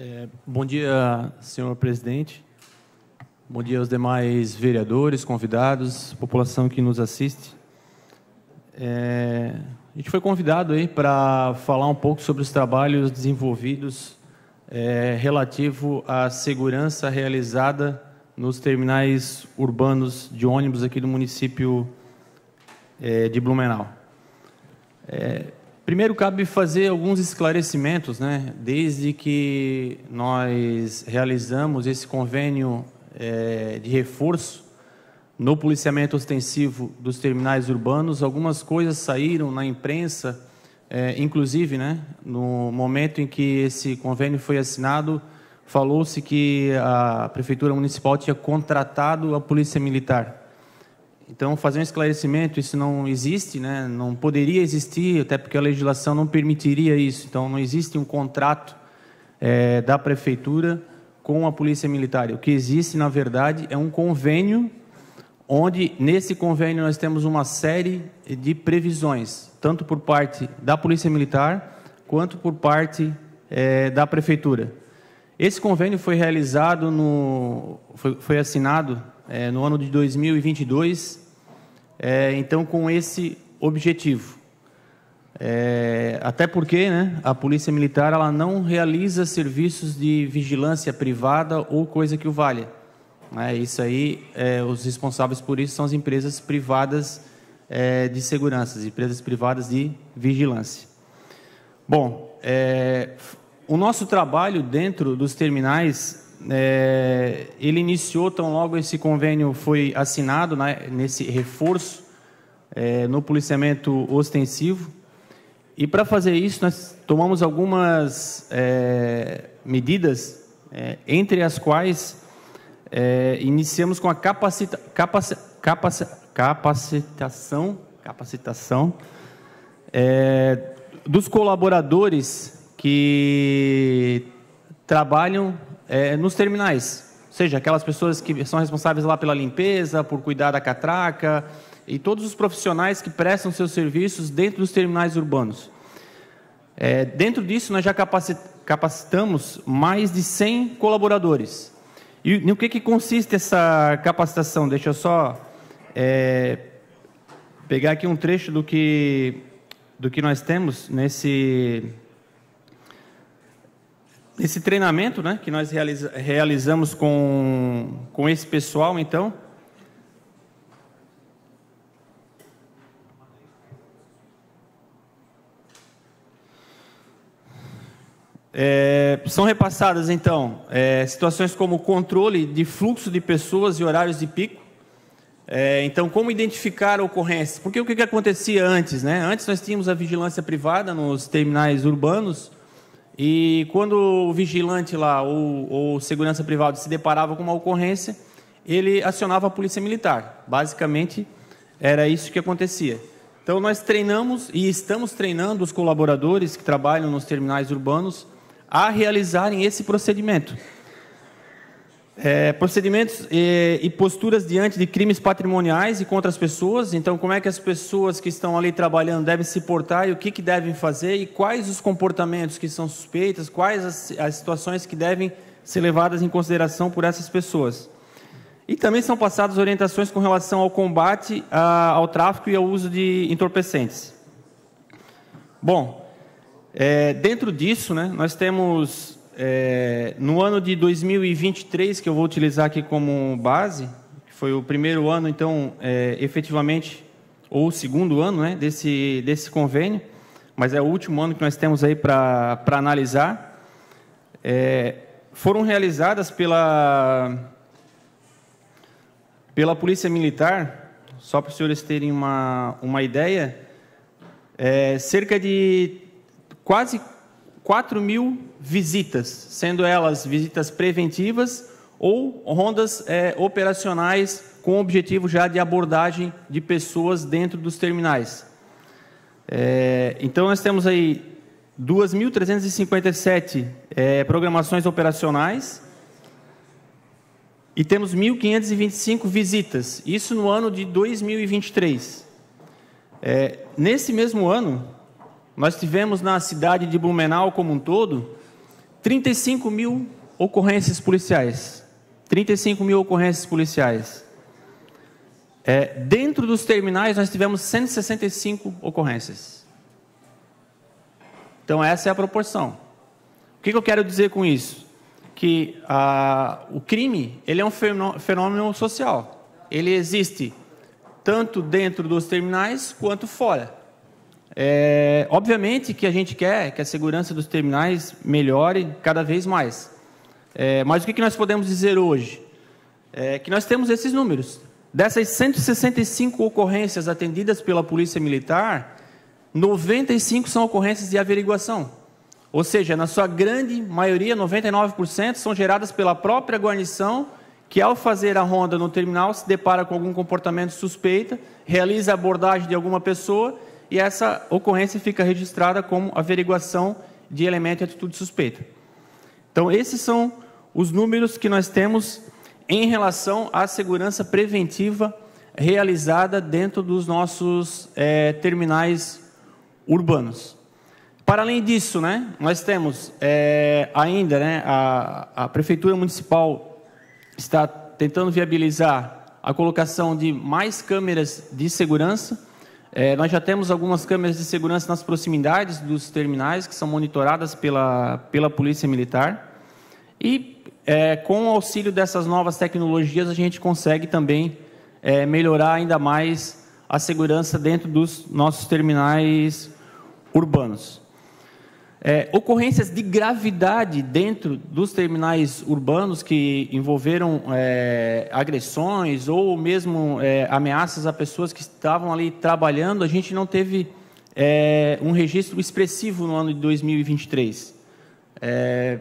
É, bom dia, senhor presidente. Bom dia aos demais vereadores, convidados, população que nos assiste. É, a gente foi convidado aí para falar um pouco sobre os trabalhos desenvolvidos é, relativo à segurança realizada nos terminais urbanos de ônibus aqui do município é, de Blumenau. É, Primeiro, cabe fazer alguns esclarecimentos, né? Desde que nós realizamos esse convênio é, de reforço no policiamento ostensivo dos terminais urbanos, algumas coisas saíram na imprensa, é, inclusive, né? No momento em que esse convênio foi assinado, falou-se que a prefeitura municipal tinha contratado a polícia militar. Então, fazer um esclarecimento, isso não existe, né? não poderia existir, até porque a legislação não permitiria isso. Então, não existe um contrato é, da prefeitura com a polícia militar. O que existe, na verdade, é um convênio, onde nesse convênio nós temos uma série de previsões, tanto por parte da polícia militar quanto por parte é, da prefeitura. Esse convênio foi realizado no, foi, foi assinado é, no ano de 2022, é, então com esse objetivo. É, até porque né, a Polícia Militar ela não realiza serviços de vigilância privada ou coisa que o valha. é Isso aí, é, os responsáveis por isso são as empresas privadas é, de segurança, as empresas privadas de vigilância. Bom, é, o nosso trabalho dentro dos terminais é, ele iniciou tão logo esse convênio foi assinado né, nesse reforço é, no policiamento ostensivo. E para fazer isso, nós tomamos algumas é, medidas, é, entre as quais é, iniciamos com a capacita, capacitação, capacitação é, dos colaboradores que trabalham é, nos terminais. Ou seja, aquelas pessoas que são responsáveis lá pela limpeza, por cuidar da catraca e todos os profissionais que prestam seus serviços dentro dos terminais urbanos. É, dentro disso, nós já capacitamos mais de 100 colaboradores. E no que, que consiste essa capacitação? Deixa eu só é, pegar aqui um trecho do que, do que nós temos nesse, esse treinamento né, que nós realiza, realizamos com, com esse pessoal, então. É, são repassadas, então, é, situações como controle de fluxo de pessoas e horários de pico. É, então, como identificar ocorrências? Porque o que, que acontecia antes? Né? Antes nós tínhamos a vigilância privada nos terminais urbanos, e quando o vigilante lá, ou, ou segurança privada, se deparava com uma ocorrência, ele acionava a polícia militar. Basicamente, era isso que acontecia. Então, nós treinamos e estamos treinando os colaboradores que trabalham nos terminais urbanos a realizarem esse procedimento. É, procedimentos e, é, e, posturas diante de crimes patrimoniais e contra as pessoas. Então, como é que as pessoas que estão ali trabalhando devem se portar e o que, que devem fazer e quais os comportamentos que são suspeitos, quais as, as situações que devem ser levadas em consideração por essas pessoas. E também são passadas orientações com relação ao combate a, ao tráfico e ao uso de entorpecentes. Bom, é, dentro disso, né, nós temos é, no ano de 2023, que eu vou utilizar aqui como base, que foi o primeiro ano, então, é, efetivamente, ou o segundo ano né, desse, desse convênio, mas é o último ano que nós temos aí para analisar, é, foram realizadas pela, pela Polícia Militar, só para os senhores terem uma, uma ideia, é, cerca de quase 4 mil visitas, sendo elas visitas preventivas ou rondas é, operacionais com o objetivo já de abordagem de pessoas dentro dos terminais. É, então, nós temos aí 2.357 é, programações operacionais e temos 1.525 visitas, isso no ano de 2023. É, nesse mesmo ano, nós tivemos na cidade de Blumenau como um todo 35 mil ocorrências policiais. 35 mil ocorrências policiais. É, dentro dos terminais, nós tivemos 165 ocorrências. Então, essa é a proporção. O que, que eu quero dizer com isso? Que ah, o crime ele é um fenômeno social. Ele existe tanto dentro dos terminais quanto fora. É, obviamente que a gente quer que a segurança dos terminais melhore cada vez mais. É, mas o que nós podemos dizer hoje? É que nós temos esses números. Dessas 165 ocorrências atendidas pela Polícia Militar, 95 são ocorrências de averiguação. Ou seja, na sua grande maioria, 99%, são geradas pela própria guarnição, que ao fazer a ronda no terminal se depara com algum comportamento suspeito, realiza a abordagem de alguma pessoa e essa ocorrência fica registrada como averiguação de elemento e atitude suspeita. Então, esses são os números que nós temos em relação à segurança preventiva realizada dentro dos nossos é, terminais urbanos. Para além disso, né, nós temos é, ainda né, a, a Prefeitura Municipal está tentando viabilizar a colocação de mais câmeras de segurança é, nós já temos algumas câmeras de segurança nas proximidades dos terminais, que são monitoradas pela, pela Polícia Militar. E é, com o auxílio dessas novas tecnologias, a gente consegue também é, melhorar ainda mais a segurança dentro dos nossos terminais urbanos é, ocorrências de gravidade dentro dos terminais urbanos que envolveram é, agressões ou mesmo é, ameaças a pessoas que estavam ali trabalhando, a gente não teve é, um registro expressivo no ano de 2023. É,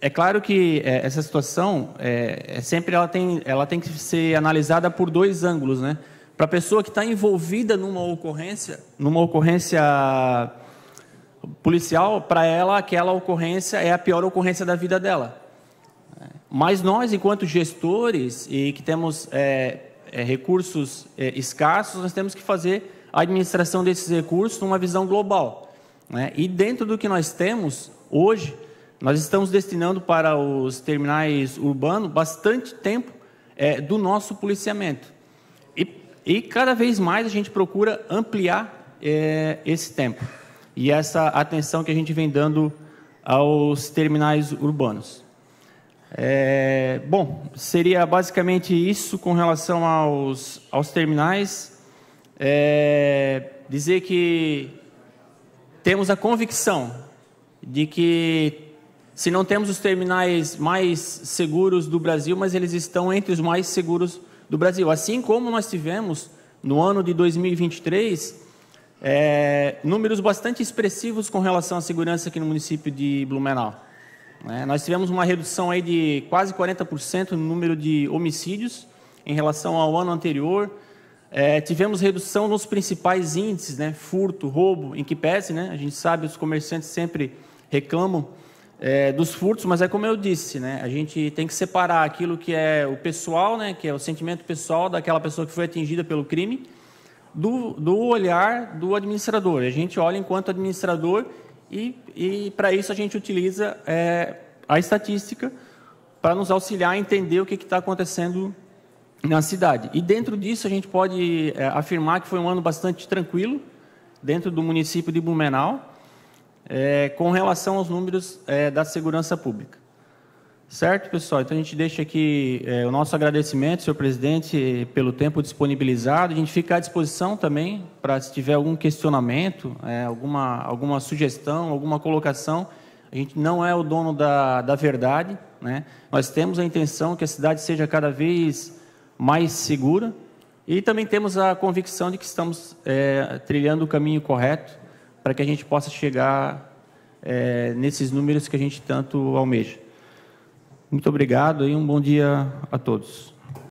é claro que é, essa situação é, é, sempre ela tem, ela tem que ser analisada por dois ângulos, né? Para a pessoa que está envolvida numa ocorrência, numa ocorrência policial, para ela, aquela ocorrência é a pior ocorrência da vida dela. Mas nós, enquanto gestores e que temos é, é, recursos é, escassos, nós temos que fazer a administração desses recursos numa visão global. Né? E dentro do que nós temos hoje, nós estamos destinando para os terminais urbanos bastante tempo é, do nosso policiamento. E, e, cada vez mais a gente procura ampliar é, esse tempo e essa atenção que a gente vem dando aos terminais urbanos. É, bom, seria basicamente isso com relação aos, aos terminais. É, dizer que temos a convicção de que se não temos os terminais mais seguros do Brasil, mas eles estão entre os mais seguros do Brasil. Assim como nós tivemos no ano de 2023 é, números bastante expressivos com relação à segurança aqui no município de Blumenau. É, nós tivemos uma redução aí de quase 40% no número de homicídios em relação ao ano anterior. É, tivemos redução nos principais índices, né, furto, roubo, em que pese, né, a gente sabe, os comerciantes sempre reclamam é, dos furtos, mas é como eu disse, né? A gente tem que separar aquilo que é o pessoal, né? Que é o sentimento pessoal daquela pessoa que foi atingida pelo crime do, do olhar do administrador. A gente olha enquanto administrador e, e para isso a gente utiliza é, a estatística para nos auxiliar a entender o que está acontecendo na cidade. E dentro disso a gente pode é, afirmar que foi um ano bastante tranquilo dentro do município de Blumenau é, com relação aos números é, da segurança pública. Certo, pessoal? Então a gente deixa aqui é, o nosso agradecimento, senhor presidente, pelo tempo disponibilizado. A gente fica à disposição também para se tiver algum questionamento, é, alguma, alguma sugestão, alguma colocação. A gente não é o dono da, da verdade, né? Nós temos a intenção que a cidade seja cada vez mais segura e também temos a convicção de que estamos é, trilhando o caminho correto para que a gente possa chegar é, nesses números que a gente tanto almeja. Muito obrigado e um bom dia a todos.